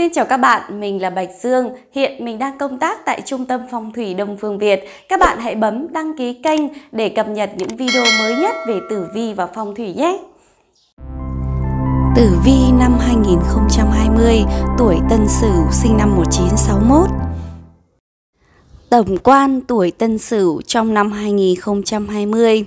Xin chào các bạn, mình là Bạch Dương, hiện mình đang công tác tại Trung tâm Phong thủy Đông Phương Việt. Các bạn hãy bấm đăng ký kênh để cập nhật những video mới nhất về tử vi và phong thủy nhé. Tử vi năm 2020, tuổi Tân Sửu, sinh năm 1961. Tổng quan tuổi Tân Sửu trong năm 2020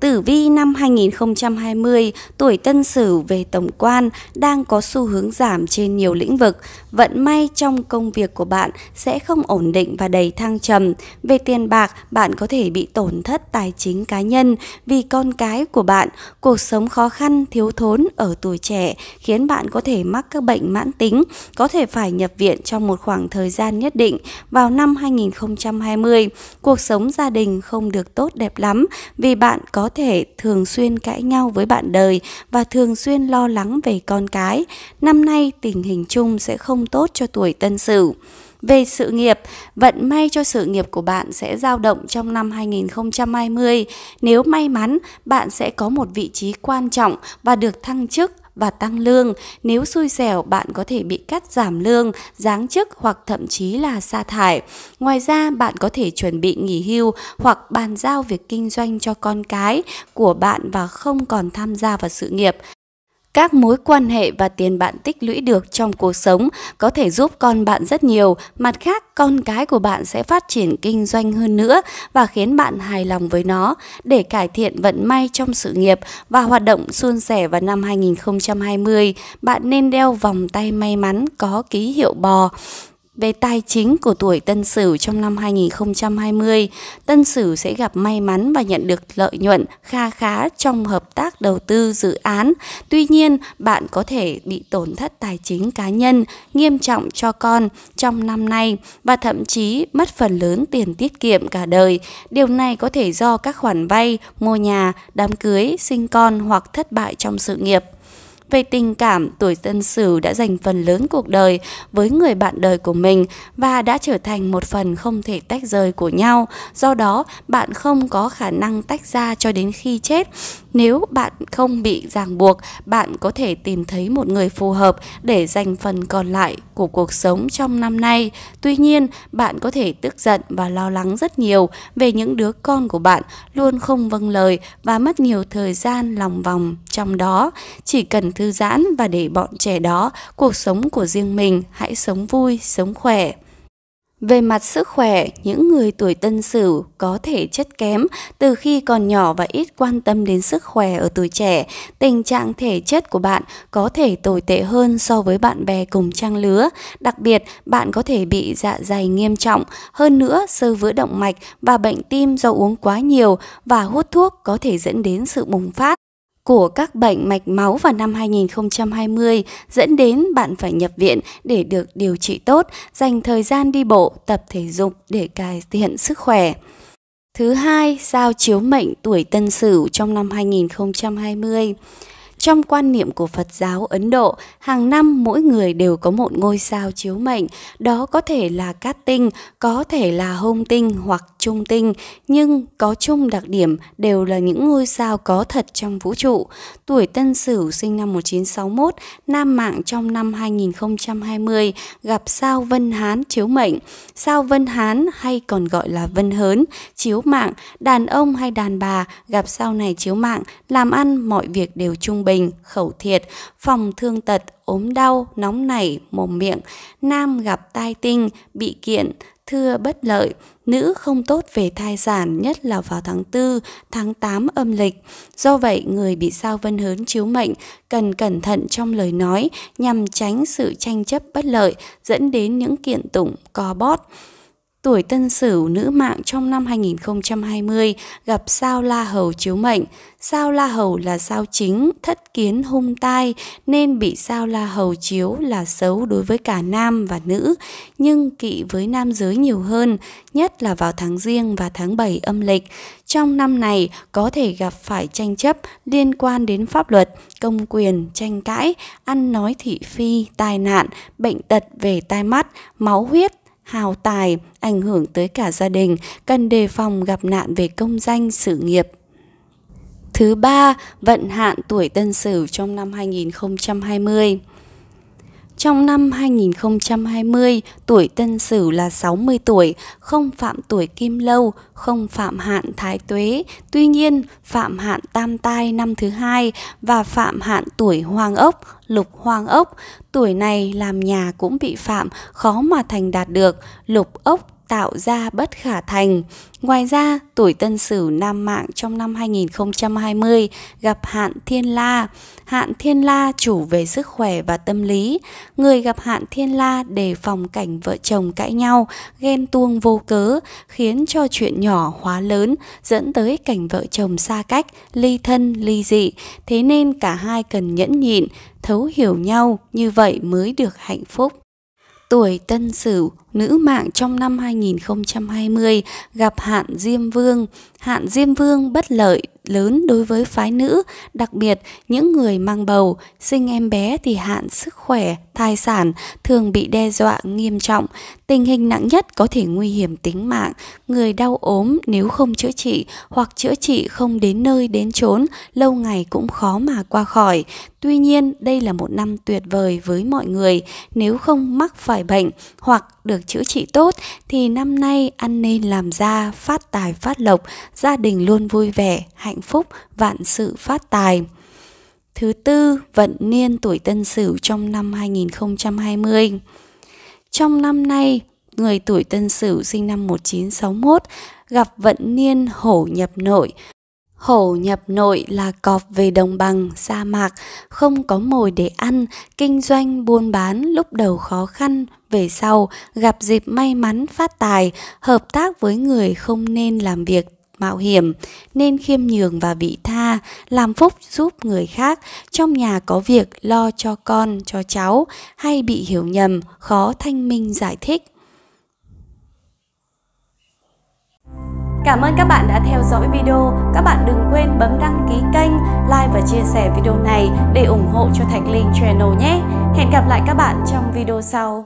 Tử vi năm 2020, tuổi tân sửu về tổng quan đang có xu hướng giảm trên nhiều lĩnh vực. Vận may trong công việc của bạn sẽ không ổn định và đầy thăng trầm. Về tiền bạc, bạn có thể bị tổn thất tài chính cá nhân vì con cái của bạn. Cuộc sống khó khăn, thiếu thốn ở tuổi trẻ khiến bạn có thể mắc các bệnh mãn tính, có thể phải nhập viện trong một khoảng thời gian nhất định vào năm 2020. Cuộc sống gia đình không được tốt đẹp lắm vì bạn có thể thường xuyên cãi nhau với bạn đời và thường xuyên lo lắng về con cái, năm nay tình hình chung sẽ không tốt cho tuổi tân sửu. Về sự nghiệp, vận may cho sự nghiệp của bạn sẽ dao động trong năm 2020. Nếu may mắn, bạn sẽ có một vị trí quan trọng và được thăng chức và tăng lương. Nếu xui xẻo, bạn có thể bị cắt giảm lương, giáng chức hoặc thậm chí là sa thải. Ngoài ra, bạn có thể chuẩn bị nghỉ hưu hoặc bàn giao việc kinh doanh cho con cái của bạn và không còn tham gia vào sự nghiệp. Các mối quan hệ và tiền bạn tích lũy được trong cuộc sống có thể giúp con bạn rất nhiều. Mặt khác, con cái của bạn sẽ phát triển kinh doanh hơn nữa và khiến bạn hài lòng với nó để cải thiện vận may trong sự nghiệp và hoạt động suôn sẻ vào năm 2020. Bạn nên đeo vòng tay may mắn có ký hiệu bò. Về tài chính của tuổi Tân Sửu trong năm 2020, Tân Sửu sẽ gặp may mắn và nhận được lợi nhuận kha khá trong hợp tác đầu tư dự án. Tuy nhiên, bạn có thể bị tổn thất tài chính cá nhân nghiêm trọng cho con trong năm nay và thậm chí mất phần lớn tiền tiết kiệm cả đời. Điều này có thể do các khoản vay, mua nhà, đám cưới, sinh con hoặc thất bại trong sự nghiệp về tình cảm tuổi tân sửu đã dành phần lớn cuộc đời với người bạn đời của mình và đã trở thành một phần không thể tách rời của nhau. Do đó, bạn không có khả năng tách ra cho đến khi chết. Nếu bạn không bị ràng buộc, bạn có thể tìm thấy một người phù hợp để dành phần còn lại của cuộc sống trong năm nay. Tuy nhiên, bạn có thể tức giận và lo lắng rất nhiều về những đứa con của bạn luôn không vâng lời và mất nhiều thời gian lòng vòng trong đó. Chỉ cần thư giãn và để bọn trẻ đó cuộc sống của riêng mình hãy sống vui, sống khỏe. Về mặt sức khỏe, những người tuổi tân sửu có thể chất kém từ khi còn nhỏ và ít quan tâm đến sức khỏe ở tuổi trẻ. Tình trạng thể chất của bạn có thể tồi tệ hơn so với bạn bè cùng trang lứa. Đặc biệt, bạn có thể bị dạ dày nghiêm trọng, hơn nữa sơ vữa động mạch và bệnh tim do uống quá nhiều và hút thuốc có thể dẫn đến sự bùng phát của các bệnh mạch máu vào năm 2020 dẫn đến bạn phải nhập viện để được điều trị tốt, dành thời gian đi bộ, tập thể dục để cải thiện sức khỏe. Thứ hai, sao chiếu mệnh tuổi Tân Sửu trong năm 2020. Trong quan niệm của Phật giáo Ấn Độ, hàng năm mỗi người đều có một ngôi sao chiếu mệnh, đó có thể là cát tinh, có thể là hung tinh hoặc trung tinh nhưng có chung đặc điểm đều là những ngôi sao có thật trong vũ trụ. Tuổi Tân Sửu sinh năm 1961, nam mạng trong năm 2020 gặp sao Vân Hán chiếu mệnh. Sao Vân Hán hay còn gọi là Vân Hớn chiếu mạng, đàn ông hay đàn bà gặp sao này chiếu mạng, làm ăn mọi việc đều trung bình, khẩu thiệt, phòng thương tật ốm đau, nóng nảy, mồm miệng, nam gặp tai tinh, bị kiện, thưa bất lợi, nữ không tốt về thai sản nhất là vào tháng 4, tháng 8 âm lịch. Do vậy, người bị sao vân hớn chiếu mệnh cần cẩn thận trong lời nói nhằm tránh sự tranh chấp bất lợi dẫn đến những kiện tụng co bót. Tuổi tân sửu nữ mạng trong năm 2020 gặp sao La Hầu chiếu mệnh. Sao La Hầu là sao chính, thất kiến hung tai nên bị sao La Hầu chiếu là xấu đối với cả nam và nữ, nhưng kỵ với nam giới nhiều hơn, nhất là vào tháng Giêng và tháng 7 âm lịch. Trong năm này có thể gặp phải tranh chấp liên quan đến pháp luật, công quyền, tranh cãi, ăn nói thị phi, tai nạn, bệnh tật về tai mắt, máu huyết, hào tài, ảnh hưởng tới cả gia đình, cần đề phòng gặp nạn về công danh, sự nghiệp. Thứ ba, vận hạn tuổi tân sửu trong năm 2020. Trong năm 2020, tuổi Tân Sửu là 60 tuổi, không phạm tuổi Kim Lâu, không phạm hạn Thái Tuế, tuy nhiên phạm hạn Tam Tai năm thứ hai và phạm hạn tuổi Hoang Ốc, Lục Hoang Ốc. Tuổi này làm nhà cũng bị phạm, khó mà thành đạt được, Lục Ốc tạo ra bất khả thành. Ngoài ra, tuổi Tân Sửu nam mạng trong năm 2020 gặp hạn Thiên La. Hạn Thiên La chủ về sức khỏe và tâm lý. Người gặp hạn Thiên La đề phòng cảnh vợ chồng cãi nhau, ghen tuông vô cớ, khiến cho chuyện nhỏ hóa lớn, dẫn tới cảnh vợ chồng xa cách, ly thân, ly dị. Thế nên cả hai cần nhẫn nhịn, thấu hiểu nhau, như vậy mới được hạnh phúc tuổi Tân Sửu, nữ mạng trong năm 2020 gặp hạn Diêm Vương. Hạn Diêm Vương bất lợi lớn đối với phái nữ, đặc biệt những người mang bầu, sinh em bé thì hạn sức khỏe, thai sản thường bị đe dọa nghiêm trọng. Tình hình nặng nhất có thể nguy hiểm tính mạng, người đau ốm nếu không chữa trị hoặc chữa trị không đến nơi đến chốn, lâu ngày cũng khó mà qua khỏi. Tuy nhiên, đây là một năm tuyệt vời với mọi người. Nếu không mắc phải bệnh hoặc được chữa trị tốt thì năm nay ăn nên làm ra phát tài phát lộc, gia đình luôn vui vẻ, hạnh phúc, vạn sự phát tài. Thứ tư, vận niên tuổi Tân Sửu trong năm 2020. Trong năm nay, người tuổi Tân Sửu sinh năm 1961 gặp vận niên hổ nhập nội, Hổ nhập nội là cọp về đồng bằng, sa mạc, không có mồi để ăn, kinh doanh, buôn bán lúc đầu khó khăn, về sau gặp dịp may mắn phát tài, hợp tác với người không nên làm việc mạo hiểm, nên khiêm nhường và vị tha, làm phúc giúp người khác, trong nhà có việc lo cho con, cho cháu, hay bị hiểu nhầm, khó thanh minh giải thích. Cảm ơn các bạn đã theo dõi video. Các bạn đừng quên bấm đăng ký kênh, like và chia sẻ video này để ủng hộ cho Thạch Linh Channel nhé. Hẹn gặp lại các bạn trong video sau.